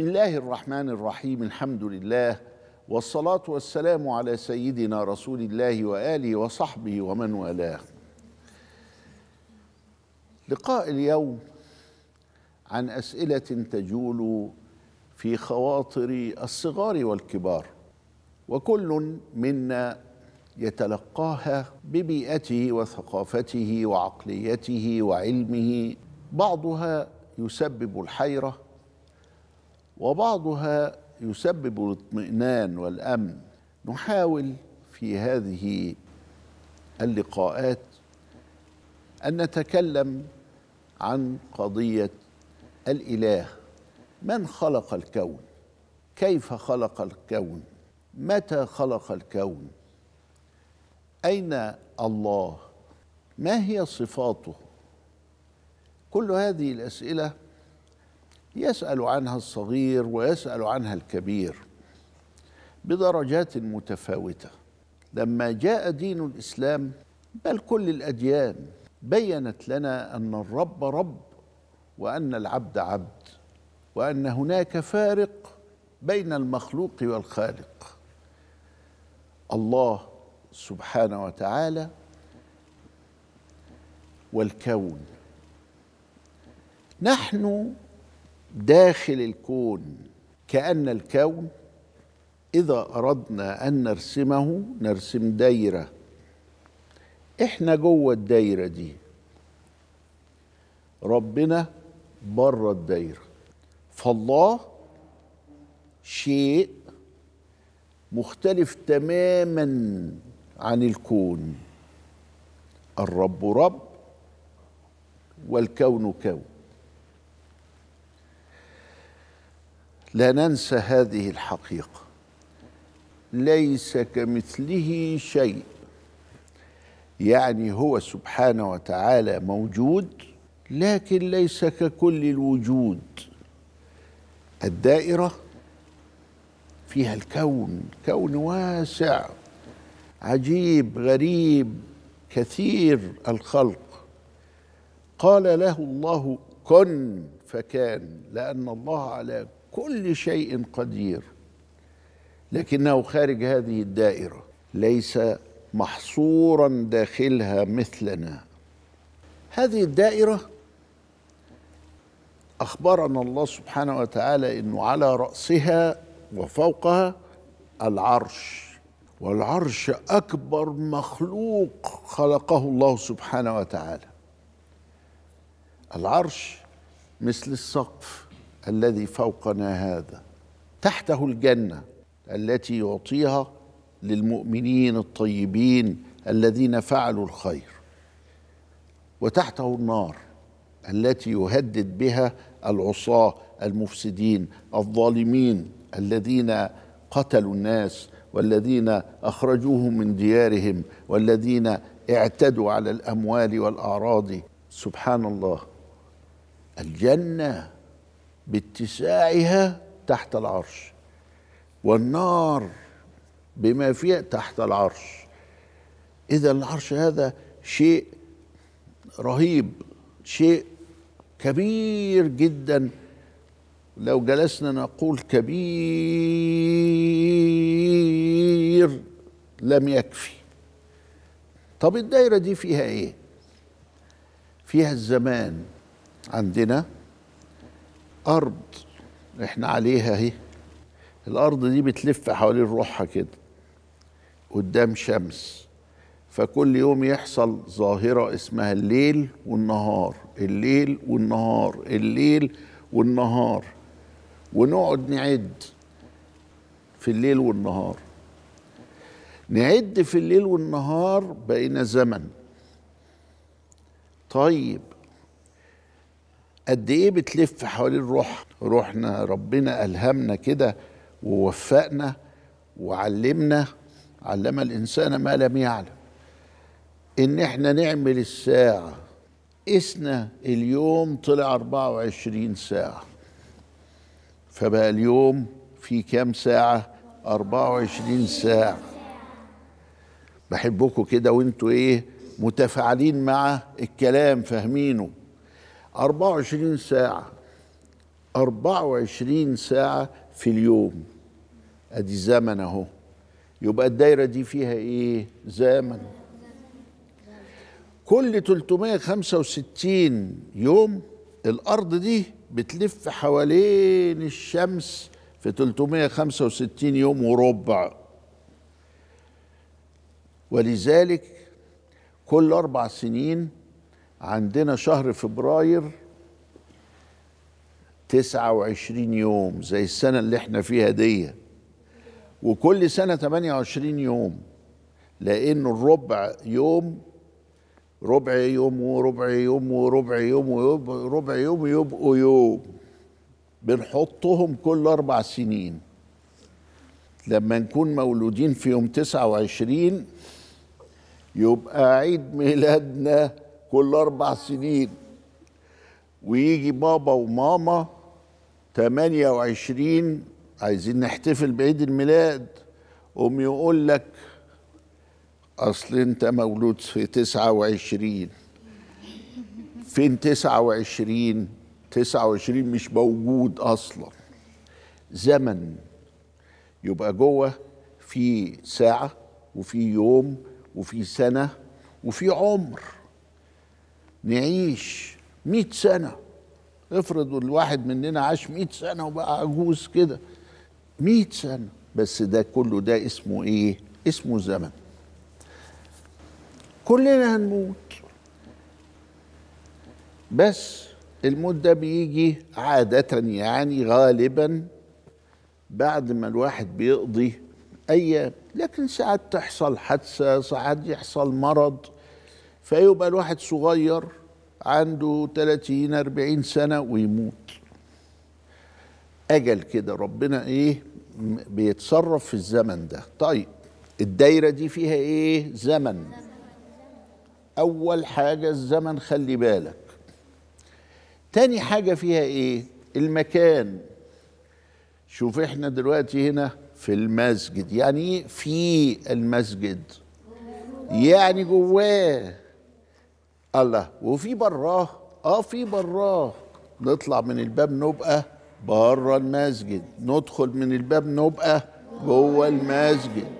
بسم الله الرحمن الرحيم الحمد لله والصلاة والسلام على سيدنا رسول الله وآله وصحبه ومن والاه لقاء اليوم عن أسئلة تجول في خواطر الصغار والكبار وكل منا يتلقاها ببيئته وثقافته وعقليته وعلمه بعضها يسبب الحيره وبعضها يسبب الاطمئنان والامن نحاول في هذه اللقاءات ان نتكلم عن قضيه الاله من خلق الكون كيف خلق الكون متى خلق الكون اين الله ما هي صفاته كل هذه الاسئله يسال عنها الصغير ويسال عنها الكبير بدرجات متفاوته لما جاء دين الاسلام بل كل الاديان بينت لنا ان الرب رب وان العبد عبد وان هناك فارق بين المخلوق والخالق الله سبحانه وتعالى والكون نحن داخل الكون كأن الكون إذا أردنا أن نرسمه نرسم دايرة إحنا جوه الدايرة دي ربنا بره الدايرة فالله شيء مختلف تماما عن الكون الرب رب والكون كون لا ننسى هذه الحقيقه ليس كمثله شيء يعني هو سبحانه وتعالى موجود لكن ليس ككل الوجود الدائره فيها الكون كون واسع عجيب غريب كثير الخلق قال له الله كن فكان لان الله على كل شيء قدير لكنه خارج هذه الدائره ليس محصورا داخلها مثلنا هذه الدائره اخبرنا الله سبحانه وتعالى انه على راسها وفوقها العرش والعرش اكبر مخلوق خلقه الله سبحانه وتعالى العرش مثل السقف الذي فوقنا هذا تحته الجنه التي يعطيها للمؤمنين الطيبين الذين فعلوا الخير وتحته النار التي يهدد بها العصاه المفسدين الظالمين الذين قتلوا الناس والذين اخرجوهم من ديارهم والذين اعتدوا على الاموال والاعراض سبحان الله الجنه باتساعها تحت العرش والنار بما فيها تحت العرش اذا العرش هذا شيء رهيب شيء كبير جدا لو جلسنا نقول كبير لم يكفي طب الدايره دي فيها ايه فيها الزمان عندنا أرض إحنا عليها أهي الأرض دي بتلف حوالين روحها كده قدام شمس فكل يوم يحصل ظاهرة اسمها الليل والنهار الليل والنهار الليل والنهار ونقعد نعد في الليل والنهار نعد في الليل والنهار بقينا زمن طيب قد ايه بتلف حوالين روح روحنا ربنا الهمنا كده ووفقنا وعلمنا علم الانسان ما لم يعلم ان احنا نعمل الساعه قسنا اليوم طلع 24 ساعه فبقى اليوم في كام ساعه 24 ساعه بحبكم كده وانتوا ايه متفاعلين مع الكلام فاهمينه 24 ساعة 24 ساعة في اليوم ادي زمن اهو يبقى الدايرة دي فيها ايه زمن كل 365 يوم الارض دي بتلف حوالين الشمس في 365 يوم وربع ولذلك كل أربع سنين عندنا شهر فبراير 29 يوم زي السنة اللي احنا فيها دي وكل سنة 28 يوم لأن الربع يوم ربع يوم وربع يوم وربع يوم وربع يوم يبقوا يوم بنحطهم كل أربع سنين لما نكون مولودين في يوم 29 يبقى عيد ميلادنا كل أربع سنين ويجي بابا وماما 28 عايزين نحتفل بعيد الميلاد قوم يقول لك أصل أنت مولود في 29 فين 29 29 مش موجود أصلا زمن يبقى جوه في ساعة وفي يوم وفي سنة وفي عمر نعيش مئة سنة افرض الواحد مننا عاش مئة سنة وبقى عجوز كده مئة سنة بس ده كله ده اسمه ايه اسمه زمن كلنا هنموت بس الموت ده بيجي عادة يعني غالبا بعد ما الواحد بيقضي أيام لكن ساعات تحصل حادثة ساعات يحصل مرض فيبقى الواحد صغير عنده 30 40 سنة ويموت أجل كده ربنا إيه بيتصرف في الزمن ده طيب الدايرة دي فيها إيه زمن أول حاجة الزمن خلي بالك تاني حاجة فيها إيه المكان شوف إحنا دلوقتي هنا في المسجد يعني إيه؟ في المسجد يعني جواه الله وفي براه اه في براه نطلع من الباب نبقى بره المسجد ندخل من الباب نبقى جوه المسجد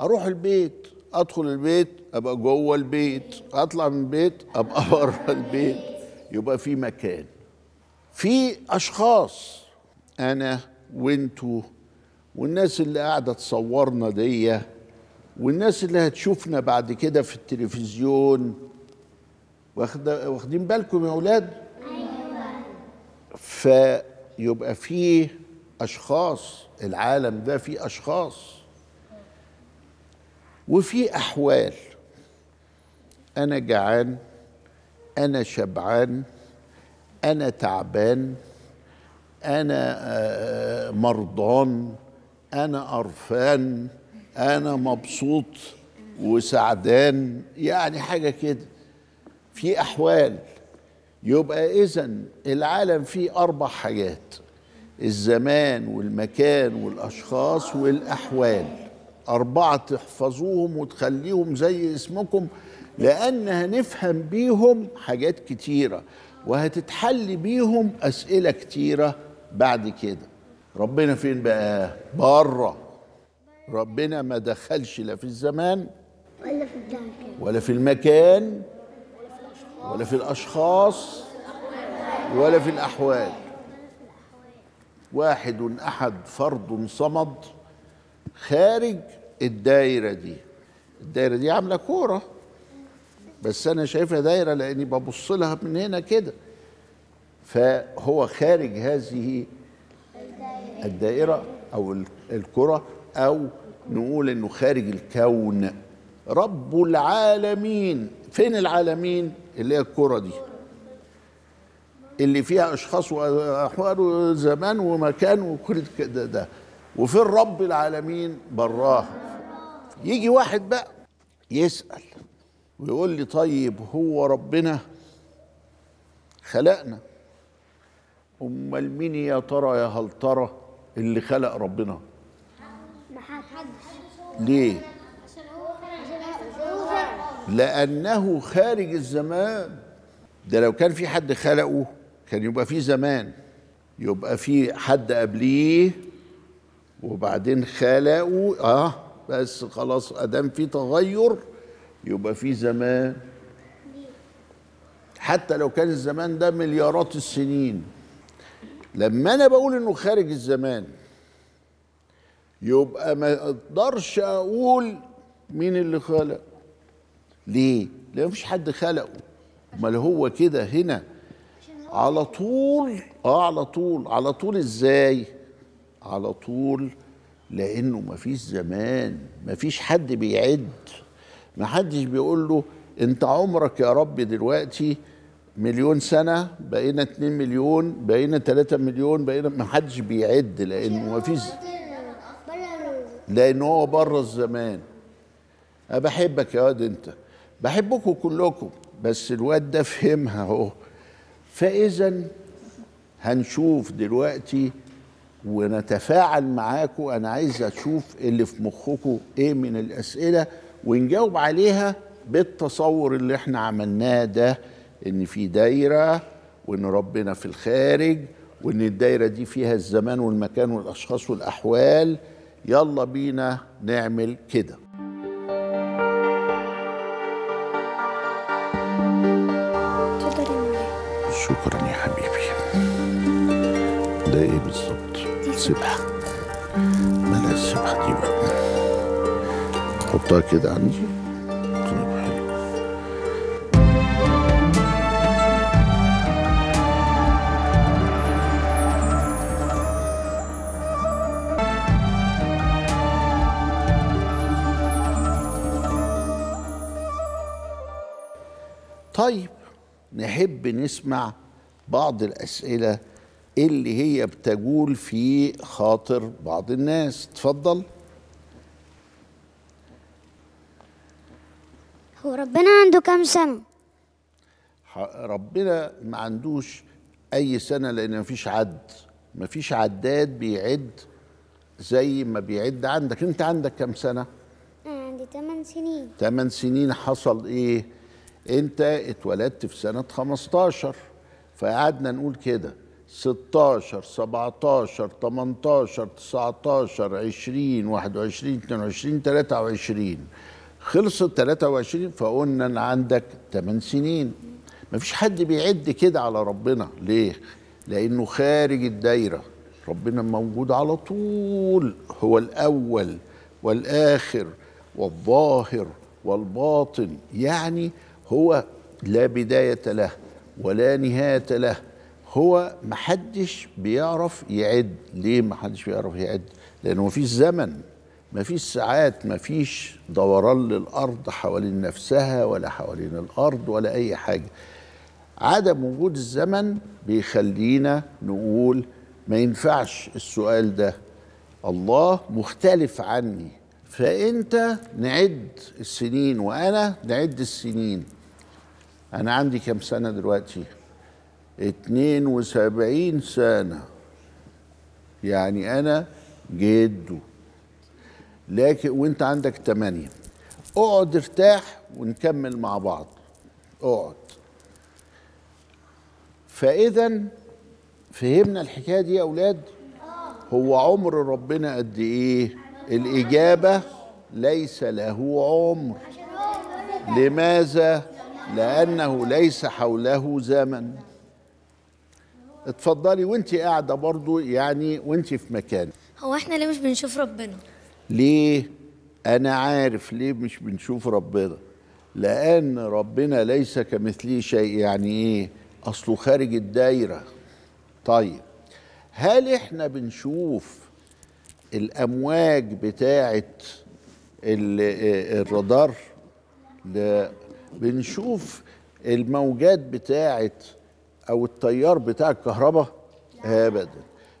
اروح البيت ادخل البيت ابقى جوه البيت اطلع من البيت ابقى بره البيت يبقى في مكان في اشخاص انا وانتو والناس اللي قاعده تصورنا ديه والناس اللي هتشوفنا بعد كده في التلفزيون واخده واخدين بالكم يا اولاد ايوه فيبقى فيه اشخاص العالم ده فيه اشخاص وفي احوال انا جعان انا شبعان انا تعبان انا آه، مرضان انا قرفان انا مبسوط وسعدان يعني حاجه كده في احوال يبقى اذا العالم فيه اربع حاجات الزمان والمكان والاشخاص والاحوال اربعه تحفظوهم وتخليهم زي اسمكم لان هنفهم بيهم حاجات كتيره وهتتحل بيهم اسئله كتيره بعد كده ربنا فين بقى بره ربنا ما دخلش لا في الزمان ولا في المكان ولا في المكان ولا في الأشخاص ولا في الأحوال واحد أحد فرد صمد خارج الدايرة دي الدايرة دي عاملة كورة بس أنا شايفها دايرة لأني ببص لها من هنا كده فهو خارج هذه الدائرة أو الكرة او نقول انه خارج الكون رب العالمين فين العالمين اللي هي الكره دي اللي فيها اشخاص واحوال وزمان ومكان وكل كده ده وفي الرب العالمين براه يجي واحد بقى يسال ويقول لي طيب هو ربنا خلقنا امال مين يا ترى يا هل ترى اللي خلق ربنا ليه؟ لأنه خارج الزمان ده لو كان في حد خلقه كان يبقى في زمان يبقى في حد قبليه وبعدين خلقه اه بس خلاص ادام في تغير يبقى في زمان حتى لو كان الزمان ده مليارات السنين لما انا بقول انه خارج الزمان يبقى ما اقدرش اقول مين اللي خلق ليه لان مفيش حد خلقه امال هو كده هنا على طول اه على طول على طول ازاي على طول لانه مفيش زمان مفيش حد بيعد محدش بيقول له انت عمرك يا رب دلوقتي مليون سنة بقينا 2 مليون بقينا 3 مليون بقينا محدش بيعد لأنه مفيش لان هو بره الزمان انا بحبك يا واد انت بحبكم كلكم بس الواد ده فهمها اهو فاذا هنشوف دلوقتي ونتفاعل معاكم انا عايز اشوف اللي في مخكم ايه من الاسئله ونجاوب عليها بالتصور اللي احنا عملناه ده ان في دايره وان ربنا في الخارج وان الدايره دي فيها الزمان والمكان والاشخاص والاحوال يلا بينا نعمل كده شكرا يا حبيبي ده ايه بالظبط سبحه مالها السبحه دي بقى حطها كده عندي طيب نحب نسمع بعض الأسئلة اللي هي بتجول في خاطر بعض الناس اتفضل هو ربنا عنده كام سنة؟ ربنا ما عندوش أي سنة لأن ما فيش عد ما فيش عداد بيعد زي ما بيعد عندك أنت عندك كام سنة؟ أنا عندي 8 سنين 8 سنين حصل إيه؟ انت اتولدت في سنه 15 فقعدنا نقول كده 16 17 18 19 20 21 22 23 خلصت 23 فقلنا ان عندك 8 سنين مفيش حد بيعد كده على ربنا ليه لانه خارج الدايره ربنا موجود على طول هو الاول والاخر والظاهر والباطن يعني هو لا بداية له ولا نهاية له هو محدش بيعرف يعد ليه محدش بيعرف يعد لأنه مفيش زمن مفيش ساعات مفيش دوران للأرض حوالين نفسها ولا حوالين الأرض ولا أي حاجة عدم وجود الزمن بيخلينا نقول ما ينفعش السؤال ده الله مختلف عني فانت نعد السنين وانا نعد السنين انا عندي كام سنه دلوقتي 72 سنه يعني انا جده لكن وانت عندك 8 اقعد ارتاح ونكمل مع بعض اقعد فاذا فهمنا الحكايه دي يا اولاد هو عمر ربنا قد ايه الإجابة ليس له عمر لماذا؟ لأنه ليس حوله زمن اتفضلي وانت قاعدة برضو يعني وانت في مكان هو احنا ليه مش بنشوف ربنا؟ ليه؟ أنا عارف ليه مش بنشوف ربنا لأن ربنا ليس كمثله شيء يعني إيه؟ أصله خارج الدايرة طيب هل إحنا بنشوف الامواج بتاعه آه، الرادار بنشوف الموجات بتاعه او التيار بتاع الكهرباء ابدا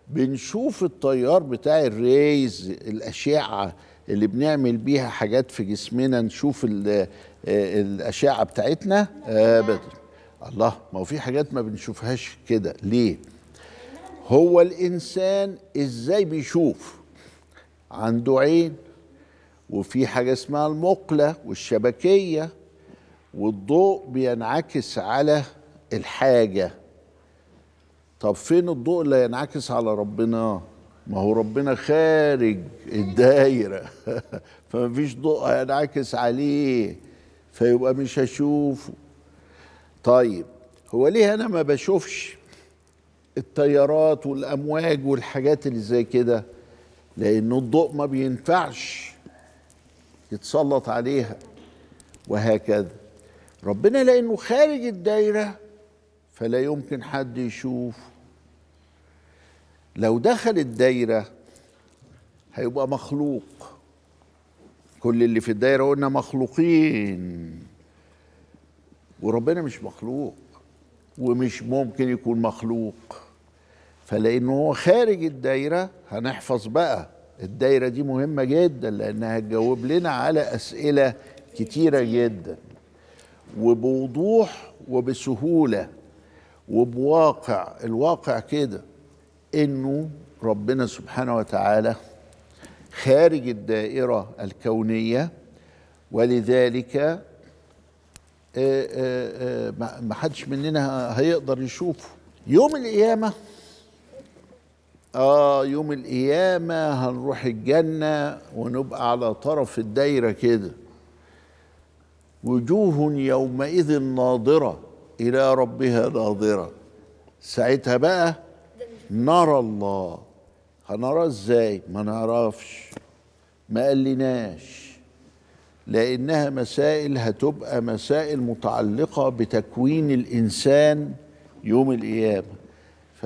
بنشوف التيار بتاع الريز الاشعه اللي بنعمل بيها حاجات في جسمنا نشوف آه، الاشعه بتاعتنا ابدا الله ما هو في حاجات ما بنشوفهاش كده ليه هو الانسان ازاي بيشوف عنده عين وفي حاجة اسمها المقلة والشبكية والضوء بينعكس على الحاجة طب فين الضوء اللي ينعكس على ربنا ما هو ربنا خارج الدايرة فمفيش ضوء هينعكس عليه فيبقى مش هشوفه طيب هو ليه أنا ما بشوفش التيارات والأمواج والحاجات اللي زي كده لأن الضوء ما بينفعش يتسلط عليها وهكذا ربنا لأنه خارج الدايرة فلا يمكن حد يشوف لو دخل الدايرة هيبقى مخلوق كل اللي في الدايرة قلنا مخلوقين وربنا مش مخلوق ومش ممكن يكون مخلوق فلانه هو خارج الدايره هنحفظ بقى الدايره دي مهمه جدا لانها هتجاوب لنا على اسئله كتيره جدا وبوضوح وبسهوله وبواقع الواقع كده انه ربنا سبحانه وتعالى خارج الدائره الكونيه ولذلك آه، آه، آه، ما حدش مننا هيقدر يشوفه يوم القيامه اه يوم القيامه هنروح الجنه ونبقى على طرف الدايره كده وجوه يومئذ ناضره الى ربها ناظره ساعتها بقى نرى الله هنرى ازاي ما نعرفش ما قالناش لانها مسائل هتبقى مسائل متعلقه بتكوين الانسان يوم القيامه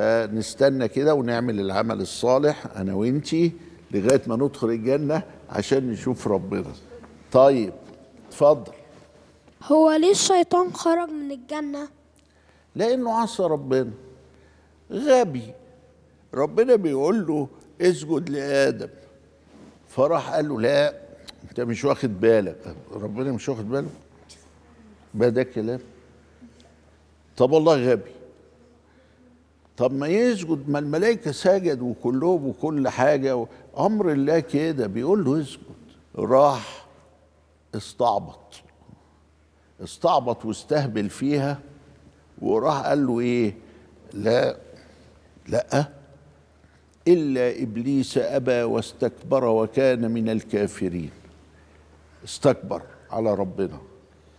فنستنى كده ونعمل العمل الصالح انا وانتي لغايه ما ندخل الجنه عشان نشوف ربنا طيب اتفضل هو ليه الشيطان خرج من الجنه لانه عصى ربنا غبي ربنا بيقول له اسجد لادم فراح قال له لا انت مش واخد بالك ربنا مش واخد باله بقى ده كلام طب والله غبي طب ما يسجد ما الملائكة سجد كلهم وكل حاجة أمر الله كده بيقول له اسجد راح استعبط استعبط واستهبل فيها وراح قال له ايه لا لا إلا إبليس أبى واستكبر وكان من الكافرين استكبر على ربنا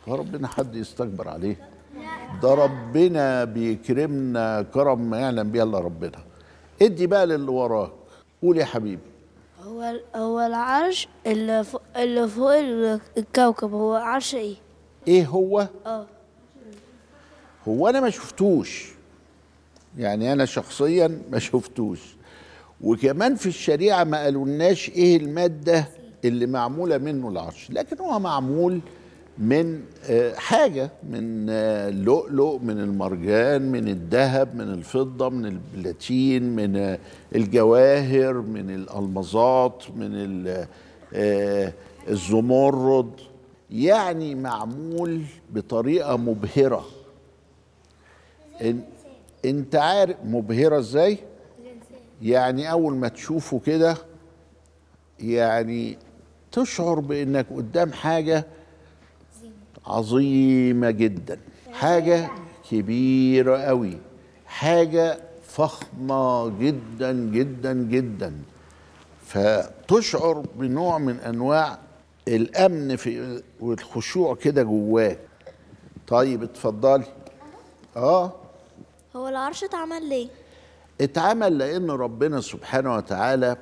فربنا حد يستكبر عليه ده ربنا بيكرمنا كرم ما يعلم بيه الا ربنا ادي بقى للي وراك قول يا حبيبي هو هو العرش اللي فوق اللي فوق الكوكب هو عرش ايه ايه هو اه هو انا ما شفتوش يعني انا شخصيا ما شفتوش وكمان في الشريعه ما قالولناش ايه الماده اللي معموله منه العرش لكن هو معمول من آه، حاجة من آه، اللؤلؤ من المرجان من الذهب من الفضة من البلاتين من آه، الجواهر من الألمظات من الزمرد يعني معمول بطريقة مبهرة انت عارف مبهرة ازاي يعني اول ما تشوفه كده يعني تشعر بانك قدام حاجه عظيمه جدا حاجه كبيره قوي حاجه فخمه جدا جدا جدا فتشعر بنوع من انواع الامن في والخشوع كده جواك طيب اتفضلي اه هو العرش اتعمل ليه اتعمل لان ربنا سبحانه وتعالى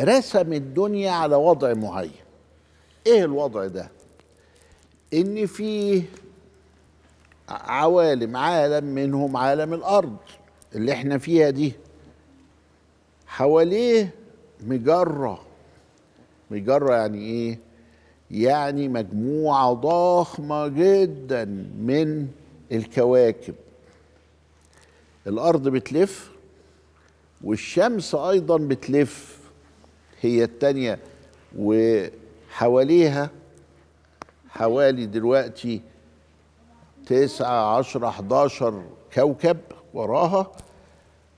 رسم الدنيا على وضع معين ايه الوضع ده ان فيه عوالم عالم منهم عالم الارض اللي احنا فيها دي حواليه مجره مجره يعني ايه يعني مجموعه ضخمه جدا من الكواكب الارض بتلف والشمس ايضا بتلف هي التانيه وحواليها حوالي دلوقتي تسعة عشر 11 كوكب وراها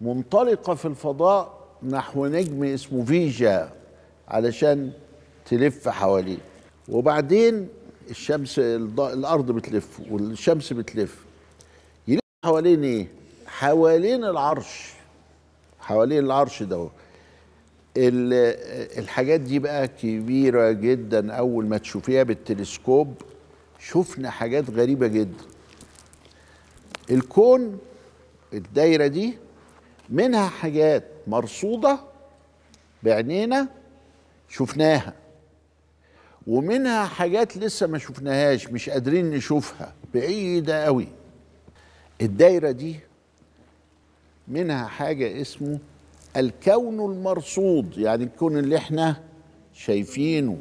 منطلقة في الفضاء نحو نجم اسمه فيجا علشان تلف حواليه وبعدين الشمس الأرض بتلف والشمس بتلف يلف حوالين إيه؟ حوالين العرش حوالين العرش ده الحاجات دي بقى كبيرة جدا أول ما تشوفيها بالتلسكوب شفنا حاجات غريبة جدا الكون الدايرة دي منها حاجات مرصودة بعينينا شفناها ومنها حاجات لسه ما شفناهاش مش قادرين نشوفها بعيدة قوي الدايرة دي منها حاجة اسمه الكون المرصود يعني الكون اللي احنا شايفينه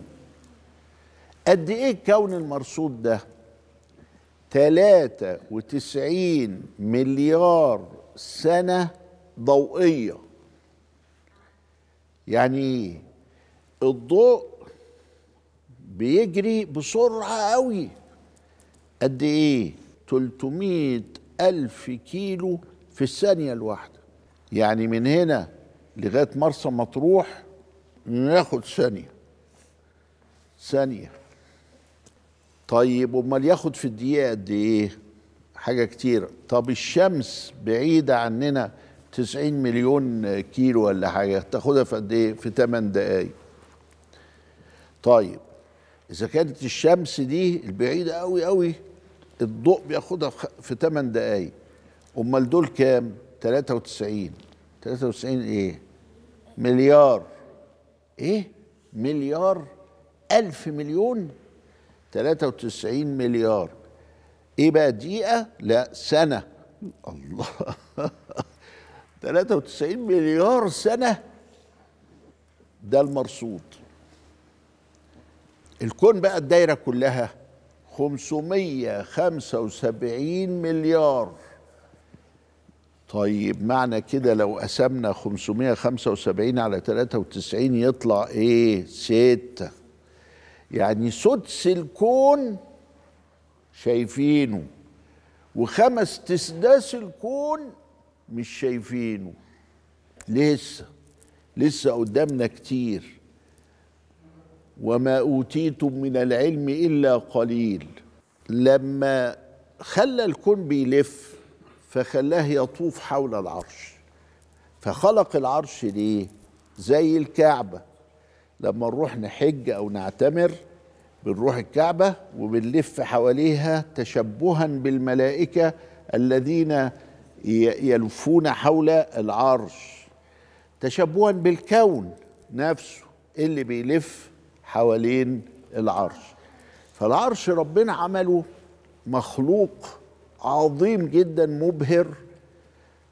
قد ايه الكون المرصود ده وتسعين مليار سنة ضوئية يعني الضوء بيجري بسرعة قوي قد ايه 300 ألف كيلو في الثانية الواحدة يعني من هنا لغايه مرسى مطروح ياخد ثانيه ثانيه طيب امال ياخد في الدقيقه قد ايه حاجه كتيره طب الشمس بعيده عننا 90 مليون كيلو ولا حاجه تاخدها في قد ايه في 8 دقائق طيب اذا كانت الشمس دي البعيده قوي قوي الضوء بياخدها في 8 دقائق امال دول كام 93 93 ايه مليار ايه مليار ألف مليون وتسعين مليار ايه بقى دقيقة لا سنة الله وتسعين مليار سنة ده المرصود الكون بقى الدايرة كلها خمسمية خمسة وسبعين مليار طيب معنى كده لو قسمنا 575 على 93 يطلع ايه؟ 6 يعني سدس الكون شايفينه وخمس تسداس الكون مش شايفينه لسه لسه قدامنا كتير وما اوتيتم من العلم الا قليل لما خلى الكون بيلف فخلاه يطوف حول العرش فخلق العرش ليه زي الكعبه لما نروح نحج او نعتمر بنروح الكعبه وبنلف حواليها تشبها بالملائكه الذين يلفون حول العرش تشبها بالكون نفسه اللي بيلف حوالين العرش فالعرش ربنا عمله مخلوق عظيم جدا مبهر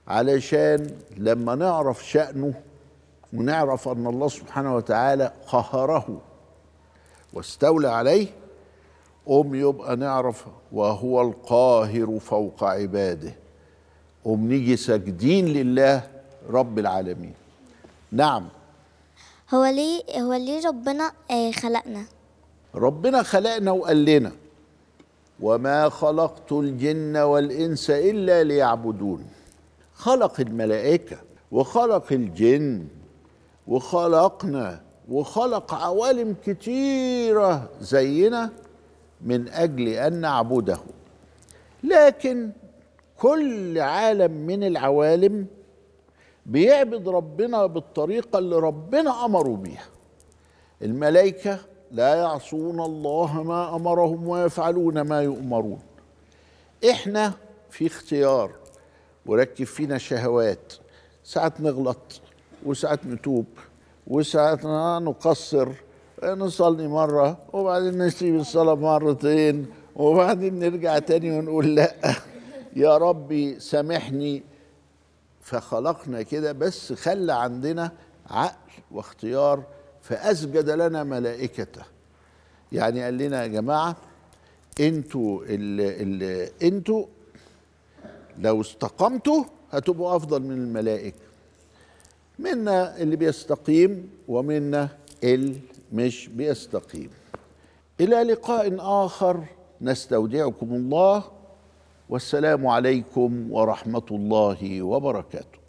علشان لما نعرف شأنه ونعرف أن الله سبحانه وتعالى قهره واستولى عليه أم يبقى نعرف وهو القاهر فوق عباده أم نيجي ساجدين لله رب العالمين نعم هو ليه هو ليه ربنا آه، خلقنا ربنا خلقنا وقال لنا وما خلقت الجن والانس الا ليعبدون خلق الملائكه وخلق الجن وخلقنا وخلق عوالم كتيره زينا من اجل ان نعبده لكن كل عالم من العوالم بيعبد ربنا بالطريقه اللي ربنا امره بيها الملائكه لا يعصون الله ما امرهم ويفعلون ما يؤمرون احنا في اختيار وركب فينا شهوات ساعات نغلط وساعات نتوب وساعات نقصر نصلي مرة وبعدين نسيب الصلاة مرتين وبعدين نرجع تاني ونقول لا يا ربي سامحني فخلقنا كده بس خلى عندنا عقل واختيار فأسجد لنا ملائكته يعني قال لنا يا جماعة انتوا انتوا لو استقمتوا هتبقوا أفضل من الملائكة منا اللي بيستقيم ومنا اللي مش بيستقيم إلى لقاء آخر نستودعكم الله والسلام عليكم ورحمة الله وبركاته